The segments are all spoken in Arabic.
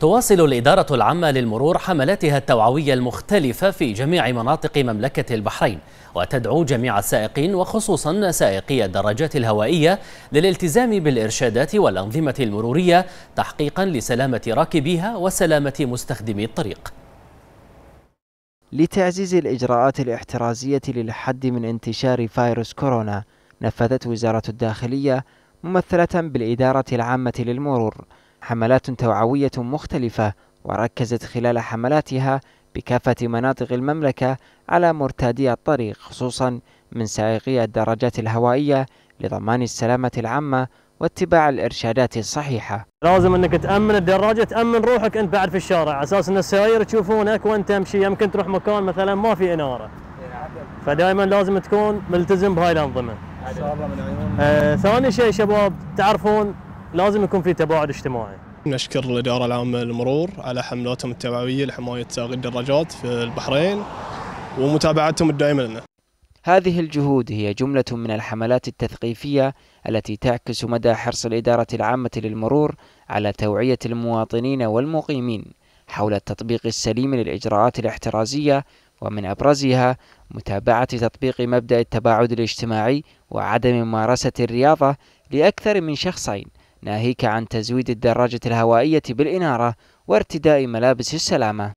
تواصل الإدارة العامة للمرور حملاتها التوعوية المختلفة في جميع مناطق مملكة البحرين وتدعو جميع السائقين وخصوصا سائقي الدراجات الهوائية للالتزام بالإرشادات والأنظمة المرورية تحقيقا لسلامة راكبيها وسلامة مستخدمي الطريق لتعزيز الإجراءات الاحترازية للحد من انتشار فيروس كورونا نفذت وزارة الداخلية ممثلة بالإدارة العامة للمرور حملات توعوية مختلفة وركزت خلال حملاتها بكافة مناطق المملكة على مرتادي الطريق خصوصا من سائقي الدراجات الهوائية لضمان السلامة العامة واتباع الارشادات الصحيحه. لازم انك تامن الدراجه تامن روحك انت بعد في الشارع على اساس ان السائر تشوفونك وانت تمشي يمكن تروح مكان مثلا ما في اناره. فدائما لازم تكون ملتزم بهاي الانظمه. آه ثاني شيء شباب تعرفون لازم يكون في تباعد اجتماعي نشكر الإدارة العامة للمرور على حملاتهم التوعوية لحماية سائقي الدراجات في البحرين ومتابعتهم الدائمة لنا هذه الجهود هي جملة من الحملات التثقيفية التي تعكس مدى حرص الإدارة العامة للمرور على توعية المواطنين والمقيمين حول التطبيق السليم للإجراءات الاحترازية ومن أبرزها متابعة تطبيق مبدأ التباعد الاجتماعي وعدم ممارسة الرياضة لأكثر من شخصين ناهيك عن تزويد الدراجة الهوائية بالإنارة وارتداء ملابس السلامة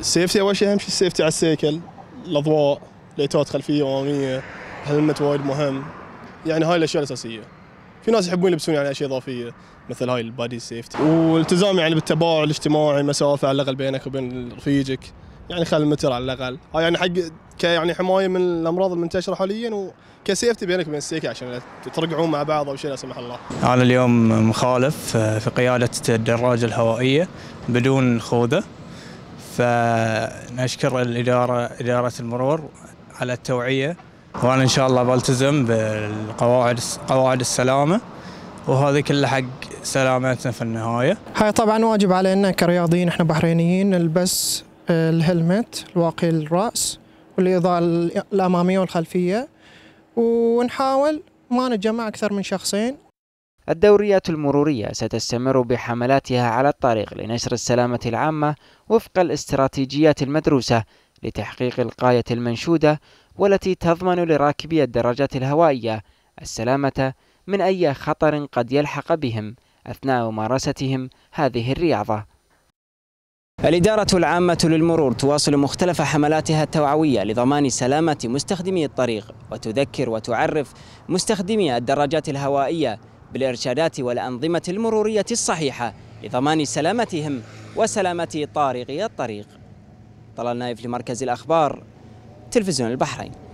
السيفتي أول شيء أهم شيء السيفتي على السيكل الأضواء ليتات خلفية أمامية هلمت وايد مهم يعني هاي الأشياء الأساسية في ناس يحبون يلبسون يعني اشياء اضافيه مثل هاي البادي سيفتي والتزام يعني بالتباعد الاجتماعي مسافه على الاقل بينك وبين رفيجك يعني خلي المتر على الاقل هاي يعني حق ك يعني حمايه من الامراض المنتشره حاليا وكسيفتي بينك وبين السيكي عشان ترقعون مع بعض او شيء لا سمح الله. انا اليوم مخالف آه، في قياده الدراجه الهوائيه بدون خوذه فنشكر الاداره اداره المرور على التوعيه وانا ان شاء الله بلتزم بالقواعد قواعد السلامه وهذا كله حق سلامتنا في النهايه. هاي طبعا واجب علينا كرياضيين احنا بحرينيين نلبس الهلمت الواقي الرأس والإضاءة الأمامية والخلفية ونحاول ما نتجمع أكثر من شخصين الدوريات المرورية ستستمر بحملاتها على الطريق لنشر السلامة العامة وفق الاستراتيجيات المدروسة لتحقيق الغاية المنشودة والتي تضمن لراكبي الدراجات الهوائية السلامة من أي خطر قد يلحق بهم أثناء ممارستهم هذه الرياضة الإدارة العامة للمرور تواصل مختلف حملاتها التوعوية لضمان سلامة مستخدمي الطريق وتذكر وتعرف مستخدمي الدراجات الهوائية بالإرشادات والأنظمة المرورية الصحيحة لضمان سلامتهم وسلامة طارقي الطريق طلال نايف لمركز الأخبار تلفزيون البحرين